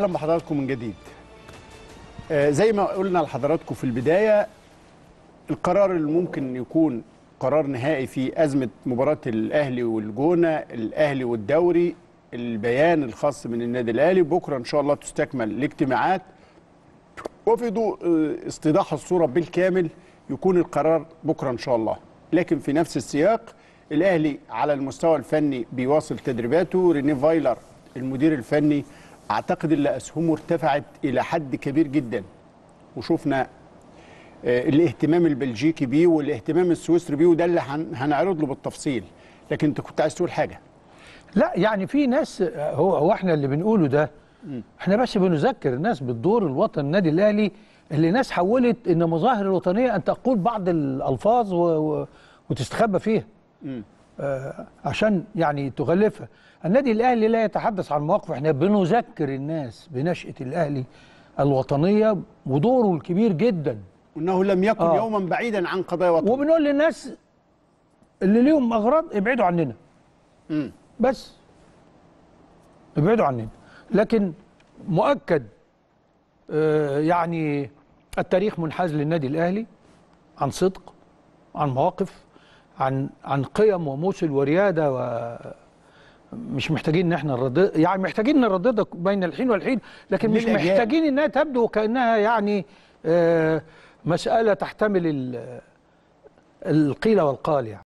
اهلا بحضراتكم من جديد آه، زي ما قلنا لحضراتكم في البدايه القرار اللي ممكن يكون قرار نهائي في ازمه مباراه الاهلي والجونه الاهلي والدوري البيان الخاص من النادي الاهلي بكره ان شاء الله تستكمل الاجتماعات وفي ضوء آه، استيضاح الصوره بالكامل يكون القرار بكره ان شاء الله لكن في نفس السياق الاهلي على المستوى الفني بيواصل تدريباته ريني فايلر المدير الفني اعتقد اللي اسهمه ارتفعت الى حد كبير جدا وشفنا آه، الاهتمام البلجيكي بيه والاهتمام السويسري بيه وده اللي هنعرض له بالتفصيل لكن انت كنت عايز تقول حاجه لا يعني في ناس آه، هو هو احنا اللي بنقوله ده احنا بس بنذكر الناس بالدور الوطني النادي الاهلي اللي ناس حولت ان مظاهر الوطنيه ان تقول بعض الالفاظ و... و... وتستخبى فيها آه، عشان يعني تغلفها النادي الاهلي لا يتحدث عن مواقف احنا بنذكر الناس بنشاه الاهلي الوطنيه ودوره الكبير جدا انه لم يكن آه. يوما بعيدا عن قضايا وطنيه وبنقول للناس اللي ليهم اغراض ابعدوا عننا امم بس ابعدوا عننا لكن مؤكد آه، يعني التاريخ منحاز للنادي الاهلي عن صدق عن مواقف عن عن قيم ومثل ورياده و مش محتاجين ان احنا الرد... يعني محتاجين نرددها بين الحين والحين لكن مش محتاجين انها تبدو كانها يعني آه، مساله تحتمل القيل والقال يعني